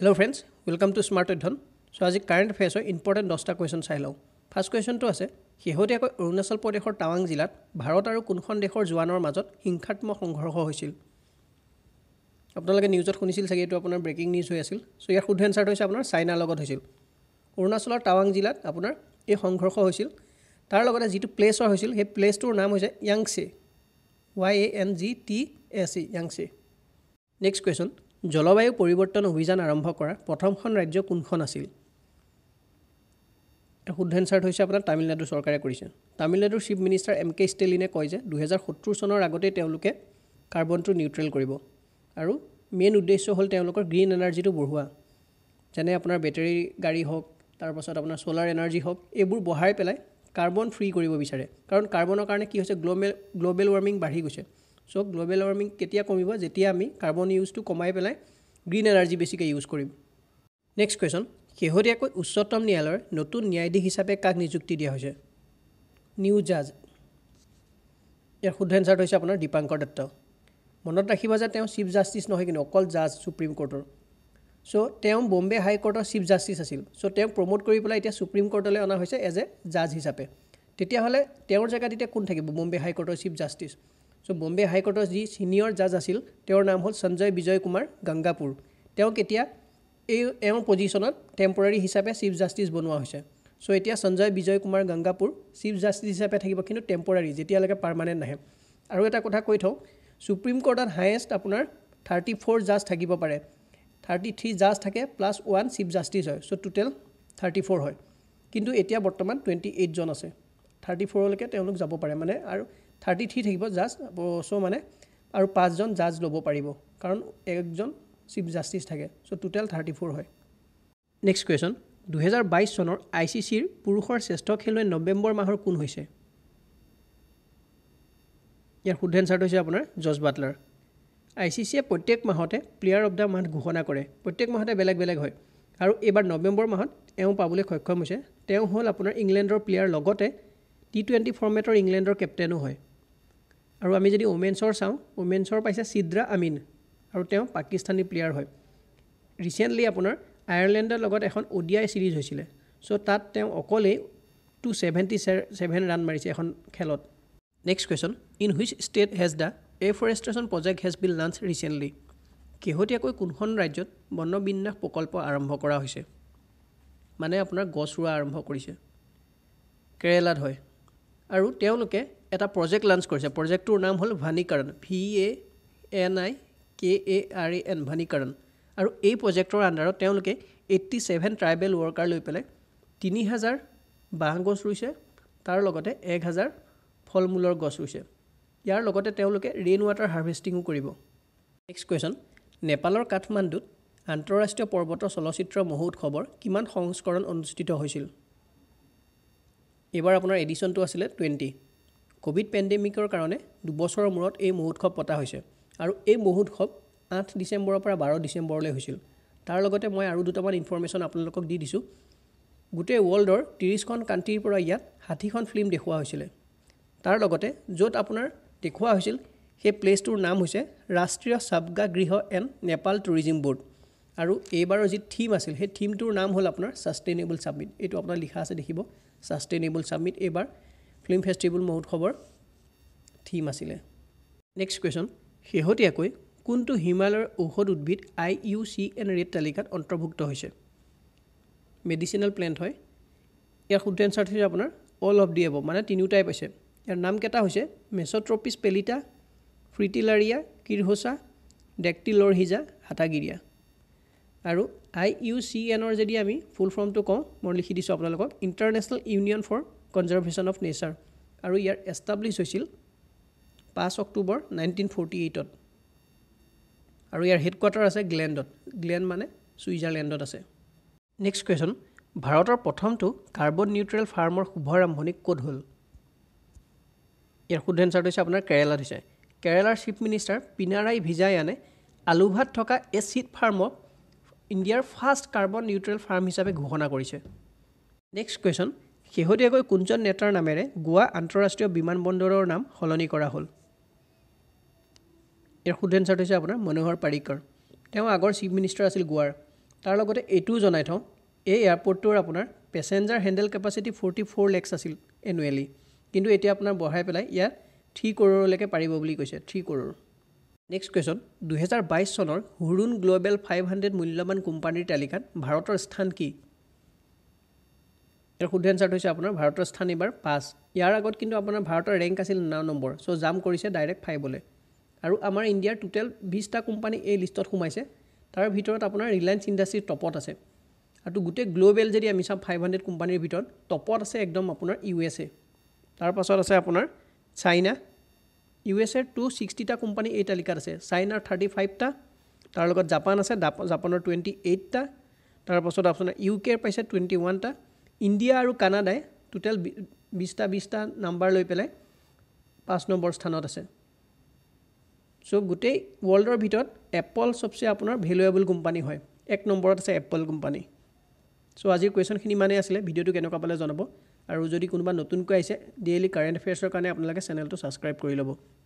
hello' friends welcome to smart অধ্যয়ন so' আজি current এফেয়াৰ্ছৰ ইম্পৰ্টেণ্ট দহটা কুৱেশ্যন চাই লওঁ ফাৰ্ষ্ট কুৱেশ্যনটো আছে শেহতীয়াকৈ অৰুণাচল প্ৰদেশৰ টাৱাং জিলাত ভাৰত আৰু কোনখন দেশৰ জোৱানৰ মাজত হিংসাত্মক সংঘৰ্ষ হৈছিল আপোনালোকে নিউজত শুনিছিল চাগে এইটো আপোনাৰ ব্ৰেকিং নিউজ হৈ আছিল চ' ইয়াৰ শুদ্ধ এনচাৰটো হৈছে আপোনাৰ চাইনাৰ লগত হৈছিল অৰুণাচলৰ টাৱাং জিলাত আপোনাৰ এই সংঘৰ্ষ হৈছিল তাৰ লগতে যিটো প্লেচৰ হৈছিল সেই প্লেচটোৰ নাম হৈছে Yangtze Y A N G T S E Yangtze next question জলবায়ু পৰিৱৰ্তন অভিযান আৰম্ভ কৰা প্ৰথমখন ৰাজ্য কোনখন আছিল শুদ্ধ এনচাৰ্ট হৈছে আপোনাৰ তামিলনাডু চৰকাৰে কৰিছে তামিলনাডুৰ চিফ মিনিষ্টাৰ এম কে ষ্টেলিনে কয় যে দুহেজাৰ সত্তৰ চনৰ আগতেই তেওঁলোকে কাৰ্বনটো নিউট্ৰেল কৰিব আৰু মেইন উদ্দেশ্য হ'ল তেওঁলোকৰ গ্ৰীণ এনাৰ্জিটো বঢ়োৱা যেনে আপোনাৰ বেটেৰী গাড়ী হওক তাৰপাছত আপোনাৰ ছ'লাৰ এনাৰ্জি হওক এইবোৰ বঢ়াই পেলাই কাৰ্বন ফ্ৰী কৰিব বিচাৰে কাৰণ কাৰ্বনৰ কাৰণে কি হৈছে গ্ল'বেল গ্ল'বেল ৱাৰ্মিং বাঢ়ি গৈছে চ' গ্ল'বেল ৱাৰ্মিং কেতিয়া কমিব যেতিয়া আমি কাৰ্বন ইউজটো কমাই পেলাই গ্ৰীণ এনাৰ্জি বেছিকৈ ইউজ কৰিম নেক্সট কুৱেশ্যন শেহতীয়াকৈ উচ্চতম ন্যায়ালয়ৰ নতুন ন্যায়াধীশ হিচাপে কাক নিযুক্তি দিয়া হৈছে নিউ জাজ ইয়াৰ শুদ্ধ এনচাৰটো হৈছে আপোনাৰ দীপাংকৰ দত্ত মনত ৰাখিব যে তেওঁ চিফ জাষ্টিছ নহয় কিন্তু অকল জাজ ছুপ্ৰিম কোৰ্টৰ চ' তেওঁ বম্বে হাইকৰ্টৰ চিফ জাষ্টিছ আছিল চ' তেওঁক প্ৰম'ট কৰি পেলাই এতিয়া ছুপ্ৰিম কোৰ্টলৈ অনা হৈছে এজ এ জাজ হিচাপে তেতিয়াহ'লে তেওঁৰ জেগাত এতিয়া কোন থাকিব বম্বে হাইকৰ্টৰ চিফ জাষ্টিছ চ' বম্বে হাইকোৰ্টৰ যি ছিনিয়ৰ জাজ আছিল তেওঁৰ নাম হ'ল সঞ্জয় বিজয় কুমাৰ গংগাপুৰ তেওঁক এতিয়া এই এওঁৰ পজিশ্যনত টেম্পৰাৰী হিচাপে চিফ জাষ্টিছ বনোৱা হৈছে চ' এতিয়া সঞ্জয় বিজয় কুমাৰ গংগাপুৰ চিফ জাষ্টিছ হিচাপে থাকিব কিন্তু টেম্পৰাৰী যেতিয়ালৈকে পাৰ্মানেণ্ট নাহে আৰু এটা কথা কৈ থওঁ ছুপ্ৰিম কোৰ্টত হায়েষ্ট আপোনাৰ থাৰ্টি ফ'ৰ জাজ থাকিব পাৰে থাৰ্টি থ্ৰী জাজ থাকে প্লাছ ওৱান চিফ জাষ্টিছ হয় চ' টোটেল থাৰ্টি ফ'ৰ হয় কিন্তু এতিয়া বৰ্তমান টুৱেণ্টি এইটজন আছে থাৰ্টি ফ'ৰলৈকে তেওঁলোক যাব পাৰে মানে আৰু থাৰ্টি থ্ৰী থাকিব জাজ চ' মানে আৰু পাঁচজন জাজ ল'ব পাৰিব কাৰণ একজন চিফ জাষ্টিছ থাকে চ' টোটেল থাৰ্টি ফ'ৰ হয় নেক্সট কুৱেশ্যন দুহেজাৰ বাইছ চনৰ আই চি চিৰ পুৰুষৰ শ্ৰেষ্ঠ খেলুৱৈ নৱেম্বৰ মাহৰ কোন হৈছে ইয়াৰ শুদ্ধ এনচাৰটো হৈছে আপোনাৰ জজ বাটলাৰ আই চি চিয়ে প্ৰত্যেক মাহতে প্লেয়াৰ অফ দ্য মান্থ ঘোষণা কৰে প্ৰত্যেক মাহতে বেলেগ বেলেগ হয় আৰু এইবাৰ নৱেম্বৰ মাহত তেওঁ পাবলৈ সক্ষম হৈছে তেওঁ হ'ল আপোনাৰ ইংলেণ্ডৰ প্লেয়াৰ লগতে টি টুৱেণ্টি ফৰ্মেটৰ ইংলেণ্ডৰ কেপ্টেইনো হয় আৰু আমি যদি ওমেনছৰ চাওঁ ওমেন্সৰ পাইছে চিদ্ৰা আমিন আৰু তেওঁ পাকিস্তানী প্লেয়াৰ হয় ৰিচেণ্টলি আপোনাৰ আয়াৰলেণ্ডৰ লগত এখন অডিয়াই ছিৰিজ হৈছিলে চ' তাত তেওঁ অকলেই টু ছেভেণ্টি ছেভেন ৰান মাৰিছে এখন খেলত next question in which state has the afforestation project has been launch recently শেহতীয়াকৈ কোনখন ৰাজ্যত বন্যবিন্যাস প্ৰকল্প আৰম্ভ কৰা হৈছে মানে আপোনাৰ গছ ৰোৱা আৰম্ভ কৰিছে কেৰেলাত হয় আৰু তেওঁলোকে এটা প্ৰজেক্ট লঞ্চ কৰিছে প্ৰজেক্টটোৰ নাম হ'ল Vanikaran V A N I K A R A N Vanikaran আৰু এই প্ৰজেক্টৰ আণ্ডাৰত তেওঁলোকে এইট্টি ছেভেন ট্ৰাইবেল ৱৰ্কাৰ লৈ পেলাই তিনি হাজাৰ বাঁহ গছ ৰুইছে তাৰ লগতে এক হাজাৰ ফল মূলৰ গছ ৰুইছে ইয়াৰ লগতে তেওঁলোকে ৰেইন ৱাটাৰ হাৰ্ভেষ্টিঙো কৰিব নেক্সট কুৱেশ্যন নেপালৰ কাঠমাণ্ডুত আন্তঃৰাষ্ট্ৰীয় পৰ্বত চলচ্চিত্ৰ মহোৎসৱৰ কিমান সংস্কৰণ অনুষ্ঠিত হৈছিল এইবাৰ আপোনাৰ এডিশ্যনটো আছিলে টুৱেণ্টি ক'ভিড পেণ্ডেমিকৰ কাৰণে দুবছৰৰ মূৰত এই মহোৎসৱ পতা হৈছে আৰু এই মহোৎসৱ আঠ ডিচেম্বৰৰ পৰা বাৰ ডিচেম্বৰলৈ হৈছিল তাৰ লগতে মই আৰু দুটামান ইনফৰ্মেশ্যন আপোনালোকক দি দিছোঁ গোটেই ৱৰ্ল্ডৰ ত্ৰিছখন কাণ্ট্ৰিৰ পৰা ইয়াত ষাঠিখন ফিল্ম দেখুওৱা হৈছিলে তাৰ লগতে য'ত আপোনাৰ দেখুওৱা হৈছিল সেই প্লেচটোৰ নাম হৈছে ৰাষ্ট্ৰীয় চাবগা গৃহ এণ্ড নেপাল টুৰিজিম ব'ৰ্ড আৰু এইবাৰৰ যি থিম আছিল সেই থিমটোৰ নাম হ'ল আপোনাৰ ছাষ্টেইনেবল ছাবমিট এইটো আপোনাৰ লিখা আছে দেখিব ছাষ্টেইনেবল ছাবমিট এইবাৰ ফিল্ম ফেষ্টিভেল মহোৎসৱৰ থিম আছিলে নেক্সট কুৱেশ্যন শেহতীয়াকৈ কোনটো হিমালয়ৰ ঔষধ উদ্ভিদ I U C N red তালিকাত অন্তৰ্ভুক্ত হৈছে মেডিচিনেল প্লেণ্ট হয় ইয়াৰ শুদ্ধ এনচাৰ হৈছে আপোনাৰ অল অফ দি এব মানে তিনিওটাই পাইছে ইয়াৰ নামকেইটা হৈছে মেছট্ৰপিছ পেলিটা ফ্ৰিটিলাৰিয়া কিৰহোচা ডেক্টিলৰ সিজা হাতাগিৰিয়া আৰু আই ইউ চি এনৰ যদি আমি ফুল ফৰ্মটো কওঁ মই লিখি দিছোঁ আপোনালোকক international union for conservation of nature আৰু ইয়াৰ এষ্টাব্লিছ হৈছিল পাঁচ অক্টোবৰ নাইনটিন ফৰ্টি এইটত আৰু ইয়াৰ হেডকোৱাৰ্টাৰ আছে গ্লেণ্ডত গ্লেণ্ড মানে ছুইজাৰলেণ্ডত আছে নেক্সট কুৱেশ্যন ভাৰতৰ প্ৰথমটো কাৰ্বন নিউট্ৰেল ফাৰ্মৰ শুভাৰম্ভণি ক'ত হ'ল ইয়াৰ শুদ্ধ এঞ্চাৰটো হৈছে আপোনাৰ কেৰেলাত হৈছে কেৰেলাৰ চিফ মিনিষ্টাৰ পিনাৰাই ভিজায়ানে আলুভাত থকা এচিড ফাৰ্মক ইণ্ডিয়াৰ ফাৰ্ষ্ট কাৰ্বন নিউট্ৰেল ফাৰ্ম হিচাপে ঘোষণা কৰিছে নেক্সট কুৱেশ্যন শেহতীয়াকৈ কোনজন নেতাৰ নামেৰে গোৱা আন্তঃৰাষ্ট্ৰীয় বিমান বন্দৰৰ নাম সলনি কৰা হ'ল ইয়াৰ শুদ্ধ এনচাৰটো হৈছে আপোনাৰ মনোহৰ পাৰিকৰ তেওঁ আগৰ চিফ মিনিষ্টাৰ আছিল গোৱাৰ তাৰ লগতে এইটোও জনাই থওঁ এই এয়াৰপৰ্টটোৰ আপোনাৰ passenger handle capacity forty four lakhs আছিল এনুৱেলি কিন্তু এতিয়া আপোনাৰ বঢ়াই পেলাই ইয়াত থ্ৰী কৰ'ৰলৈকে পাৰিব বুলি কৈছে থ্ৰী কৰ'ৰ নেক্সট কুৱেশ্যন দুহেজাৰ বাইছ চনৰ হুৰুণ গ্ল'বেল ফাইভ হাণ্ড্ৰেড মূল্যৱান কোম্পানীৰ তালিকাত ভাৰতৰ স্থান কি ইয়াৰ শুদ্ধ এনচাৰটো হৈছে আপোনাৰ ভাৰতৰ স্থান এইবাৰ পাঁচ ইয়াৰ আগত কিন্তু আপোনাৰ ভাৰতৰ ৰেংক আছিল ন নম্বৰ চ' জাম্প কৰিছে ডাইৰেক্ট ফাইভলৈ আৰু আমাৰ ইণ্ডিয়াৰ টোটেল বিছটা কোম্পানী এই লিষ্টত সোমাইছে তাৰ ভিতৰত আপোনাৰ ৰিলায়েন্স ইণ্ডাষ্ট্ৰীৰ টপত আছে আৰু গোটেই গ্ল'বেল যদি আমি চাওঁ ফাইভ হাণ্ড্ৰেড কোম্পানীৰ ভিতৰত টপত আছে একদম আপোনাৰ ইউ এছ এ তাৰ পাছত আছে আপোনাৰ China U S are two ছিক্সটিটা কোম্পানী এই তালিকাত আছে চাইনাৰ থাৰ্টি ফাইভটা তাৰ লগত জাপান আছে জাপানৰ টুৱেণ্টি এইটটা তাৰপাছত আপোনাৰ ইউ কেৰ পাইছে টুৱেণ্টি ওৱানটা ইণ্ডিয়া আৰু কানাডাই টোটেল বিছটা বিছটা নাম্বাৰ লৈ পেলাই পাঁচ নম্বৰ স্থানত আছে চ' গোটেই ৱৰ্ল্ডৰ ভিতৰত এপল চবচে আপোনাৰ ভেলুৱেবল কোম্পানী হয় এক নম্বৰত আছে এপল কোম্পানী চ' আজিৰ কুৱেশ্যনখিনি ইমানেই আছিলে ভিডিঅ'টো কেনেকুৱা পালে জনাব আৰু যদি কোনোবা নতুনকৈ আহিছে ডেইলি কাৰেণ্ট এফেয়াৰ্ছৰ কাৰণে আপোনালোকে চেনেলটো ছাবস্ক্ৰাইব কৰি ল'ব